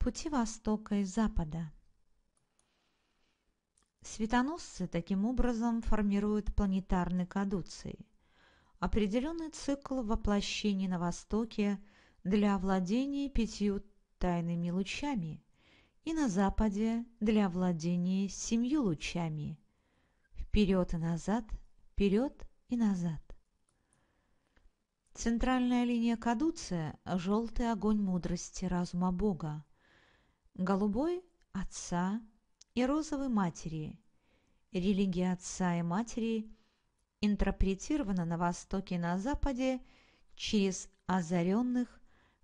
пути востока и запада. Светоносцы таким образом формируют планетарный кадуций, определенный цикл воплощений на Востоке для владения пятью тайными лучами и на Западе для владения семью лучами. Вперед и назад, вперед и назад. Центральная линия кадуция – желтый огонь мудрости разума Бога, голубой – отца и розовый – матери. Религия отца и матери интерпретирована на Востоке и на Западе через озаренных,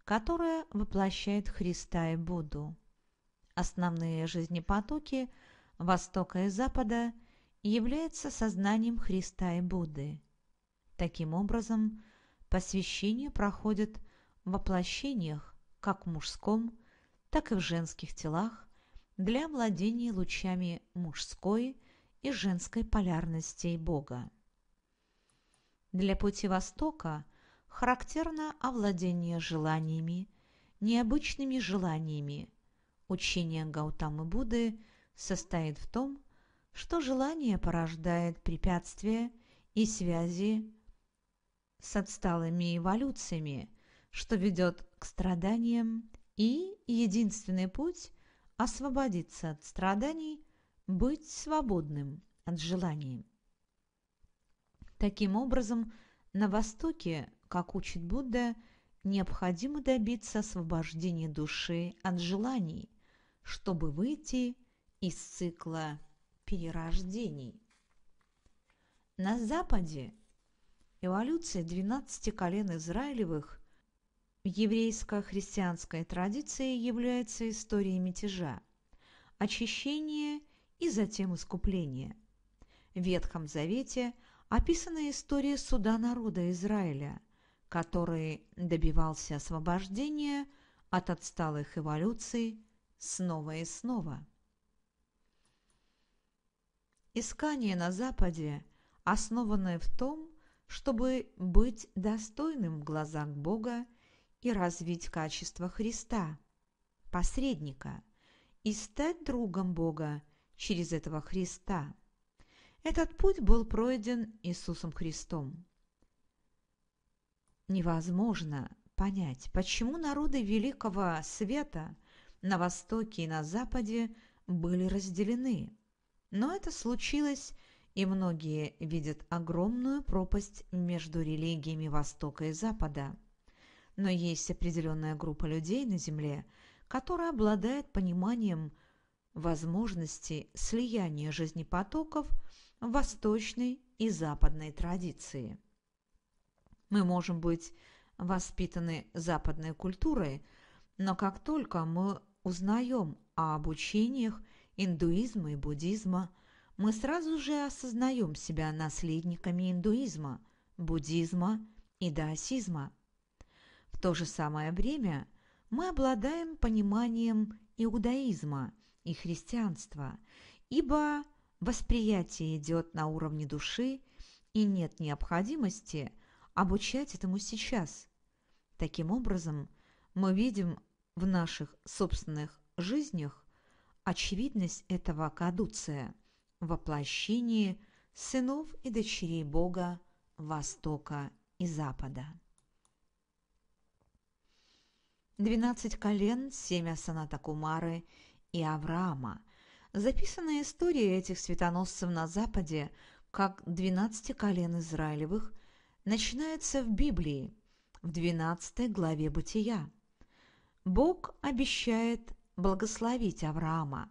которая воплощает Христа и Будду. Основные жизнепотоки Востока и Запада являются сознанием Христа и Будды. Таким образом, посвящение проходит в воплощениях как в мужском, так и в женских телах для владения лучами мужской и женской полярностей Бога. Для пути Востока характерно овладение желаниями, необычными желаниями. Учение Гаутамы Будды состоит в том, что желание порождает препятствия и связи с отсталыми эволюциями, что ведет к страданиям и единственный путь – освободиться от страданий, быть свободным от желаний. Таким образом, на Востоке, как учит Будда, необходимо добиться освобождения души от желаний, чтобы выйти из цикла перерождений. На Западе эволюция 12 колен Израилевых в еврейско-христианской традиции является история мятежа, очищение и затем искупление. В Ветхом Завете описана история суда народа Израиля, который добивался освобождения от отсталых эволюций снова и снова. Искание на Западе, основанное в том, чтобы быть достойным в глазах Бога – и развить качество Христа, посредника, и стать другом Бога через этого Христа. Этот путь был пройден Иисусом Христом. Невозможно понять, почему народы Великого Света на Востоке и на Западе были разделены. Но это случилось, и многие видят огромную пропасть между религиями Востока и Запада – но есть определенная группа людей на Земле, которая обладает пониманием возможности слияния жизнепотоков восточной и западной традиции. Мы можем быть воспитаны западной культурой, но как только мы узнаем о обучениях индуизма и буддизма, мы сразу же осознаем себя наследниками индуизма, буддизма и даосизма – то же самое время мы обладаем пониманием иудаизма и христианства, ибо восприятие идет на уровне души, и нет необходимости обучать этому сейчас. Таким образом, мы видим в наших собственных жизнях очевидность этого кадуция в воплощении сынов и дочерей Бога Востока и Запада. «Двенадцать колен», «Семя соната Кумары» и «Авраама». Записана история этих светоносцев на Западе как «двенадцати колен Израилевых» начинается в Библии, в 12 главе Бытия. Бог обещает благословить Авраама.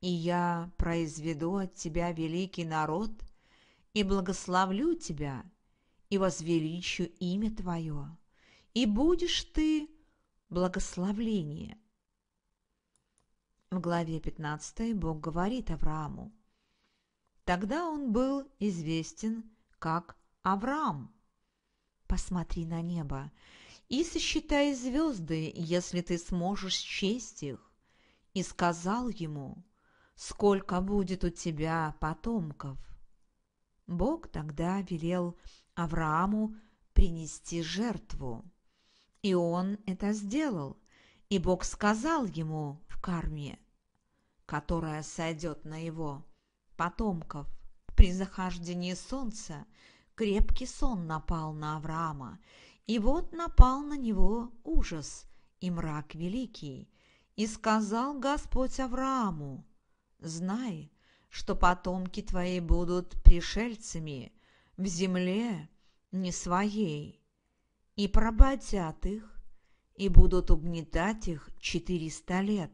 «И я произведу от тебя великий народ, и благословлю тебя, и возвеличу имя твое, и будешь ты благословление. В главе 15 Бог говорит Аврааму, «Тогда он был известен как Авраам. Посмотри на небо и сосчитай звезды, если ты сможешь счесть их». И сказал ему, «Сколько будет у тебя потомков?» Бог тогда велел Аврааму принести жертву. И он это сделал, и Бог сказал ему в карме, которая сойдет на его потомков. При захождении солнца крепкий сон напал на Авраама, и вот напал на него ужас и мрак великий. И сказал Господь Аврааму, «Знай, что потомки твои будут пришельцами в земле не своей, и поработят их, и будут угнетать их четыреста лет.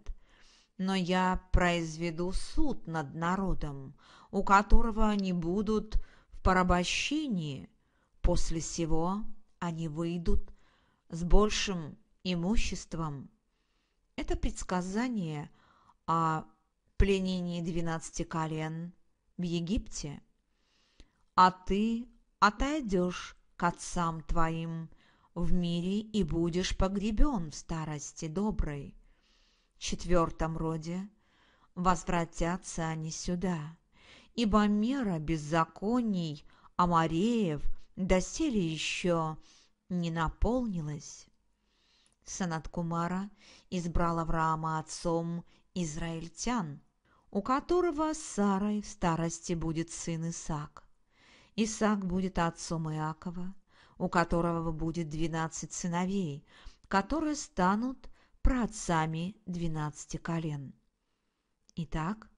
Но я произведу суд над народом, у которого они будут в порабощении. После сего они выйдут с большим имуществом. Это предсказание о пленении двенадцати колен в Египте. А ты отойдешь к отцам твоим, в мире и будешь погребен в старости доброй. В четвертом роде возвратятся они сюда, ибо мера беззаконий Амареев доселе еще не наполнилась. Санат Кумара избрал Авраама отцом израильтян, у которого с Сарой в старости будет сын Исаак. Исаак будет отцом Иакова, у которого будет двенадцать сыновей, которые станут праотцами двенадцати колен. Итак,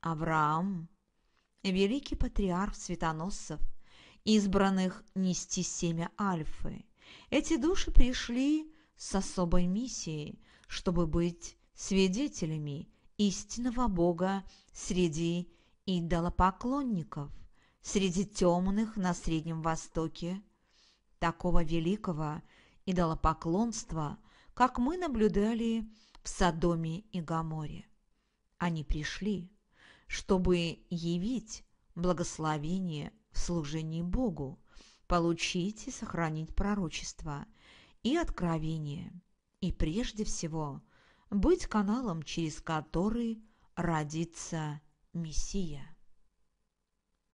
Авраам, великий патриарх светоносцев, избранных нести семя Альфы. Эти души пришли с особой миссией, чтобы быть свидетелями истинного Бога среди идолопоклонников, среди темных на Среднем Востоке такого великого и идолопоклонства, как мы наблюдали в Содоме и Гаморе. Они пришли, чтобы явить благословение в служении Богу, получить и сохранить пророчество и откровение, и прежде всего быть каналом, через который родится Мессия.